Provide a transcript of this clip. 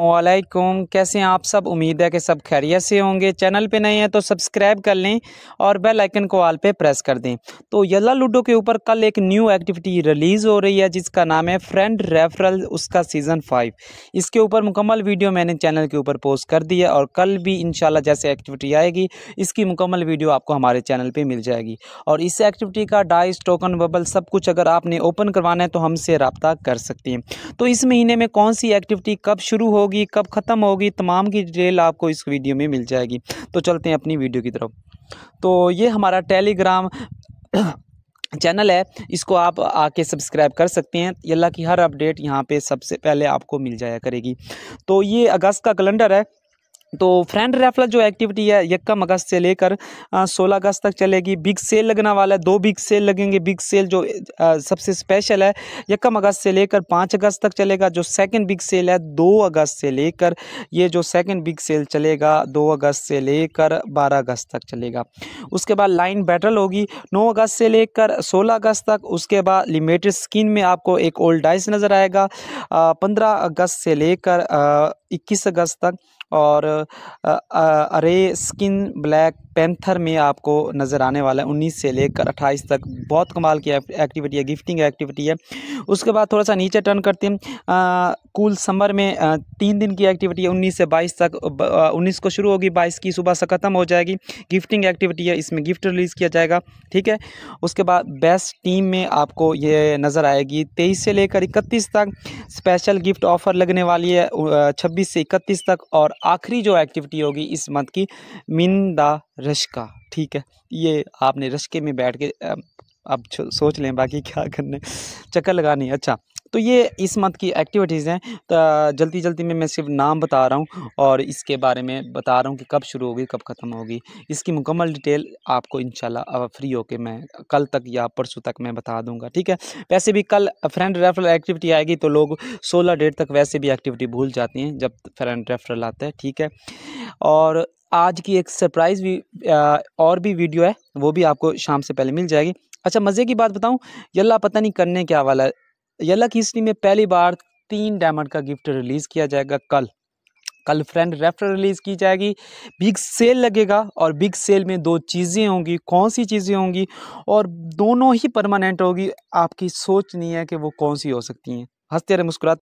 वालेकुम कैसे हैं आप सब उम्मीद है कि सब खैरियत से होंगे चैनल पे नए हैं तो सब्सक्राइब कर लें और बेल आइकन को ऑल पे प्रेस कर दें तो यल्ला लूडो के ऊपर कल एक न्यू एक्टिविटी रिलीज़ हो रही है जिसका नाम है फ्रेंड रेफरल उसका सीज़न फाइव इसके ऊपर मुकम्मल वीडियो मैंने चैनल के ऊपर पोस्ट कर दी है और कल भी इन जैसे एक्टिविटी आएगी इसकी मुकम्मल वीडियो आपको हमारे चैनल पर मिल जाएगी और इस एक्टिविटी का डाइस टोकन बबल सब कुछ अगर आपने ओपन करवाना है तो हमसे रबता कर सकती हैं तो इस महीने में कौन सी एक्टिविटी कब शुरू हो होगी कब ख़त्म होगी तमाम की डिटेल आपको इस वीडियो में मिल जाएगी तो चलते हैं अपनी वीडियो की तरफ तो ये हमारा टेलीग्राम चैनल है इसको आप आके सब्सक्राइब कर सकते हैं अल्लाह की हर अपडेट यहाँ पे सबसे पहले आपको मिल जाया करेगी तो ये अगस्त का कैलेंडर है तो फ्रेंड रेफरल जो एक्टिविटी है यकम अगस्त से लेकर सोलह अगस्त तक चलेगी बिग सेल लगने वाला है दो बिग सेल लगेंगे बिग सेल जो सबसे स्पेशल है यकम अगस्त से लेकर पाँच अगस्त तक चलेगा जो सेकंड बिग सेल है दो अगस्त से लेकर ये जो सेकंड बिग सेल चलेगा दो अगस्त से लेकर बारह अगस्त तक चलेगा उसके बाद लाइन बैटल होगी नौ अगस्त से लेकर सोलह अगस्त तक उसके बाद लिमिटेड स्किन में आपको एक ओल्ड डाइस नज़र आएगा पंद्रह अगस्त से लेकर इक्कीस अगस्त तक और अरे स्किन ब्लैक पैंथर में आपको नज़र आने वाला है 19 से लेकर 28 तक बहुत कमाल की एक्टिविटी है गिफ्टिंग एक्टिविटी है उसके बाद थोड़ा सा नीचे टर्न करते हैं कूल समर में आ, तीन दिन की एक्टिविटी है 19 से 22 तक आ, 19 को शुरू होगी 22 की सुबह से ख़त्म हो जाएगी गिफ्टिंग एक्टिविटी है इसमें गिफ्ट रिलीज़ किया जाएगा ठीक है उसके बाद बेस्ट टीम में आपको ये नज़र आएगी तेईस से लेकर इकतीस तक स्पेशल गिफ्ट ऑफर लगने वाली है छब्बीस से इकतीस तक और आखिरी जो एक्टिविटी होगी इस मंथ की मिन द रश्का ठीक है ये आपने रश्के में बैठ के अब सोच लें बाकी क्या करने चक्कर लगानी अच्छा तो ये इस मंथ की एक्टिविटीज़ हैं तो जल्दी जल्दी में मैं सिर्फ नाम बता रहा हूँ और इसके बारे में बता रहा हूँ कि कब शुरू होगी कब ख़त्म होगी इसकी मुकम्मल डिटेल आपको इन फ्री होके मैं कल तक या परसों तक मैं बता दूँगा ठीक है वैसे भी कल फ्रेंड रेफरल एक्टिविटी आएगी तो लोग सोलह डेट तक वैसे भी एक्टिविटी भूल जाती हैं जब फ्रेंड रेफरल आता है ठीक है और आज की एक सरप्राइज़ भी और भी वीडियो है वो भी आपको शाम से पहले मिल जाएगी अच्छा मज़े की बात बताऊँ यल्ला पता नहीं करने क्या वाला है यल्ला की हिस्ट्री में पहली बार तीन डायमंड का गिफ्ट रिलीज़ किया जाएगा कल कल फ्रेंड रेफर रिलीज़ की जाएगी बिग सेल लगेगा और बिग सेल में दो चीज़ें होंगी कौन सी चीज़ें होंगी और दोनों ही परमानेंट होगी आपकी सोच नहीं है कि वो कौन सी हो सकती हैं हंसते रहे मुस्कुराते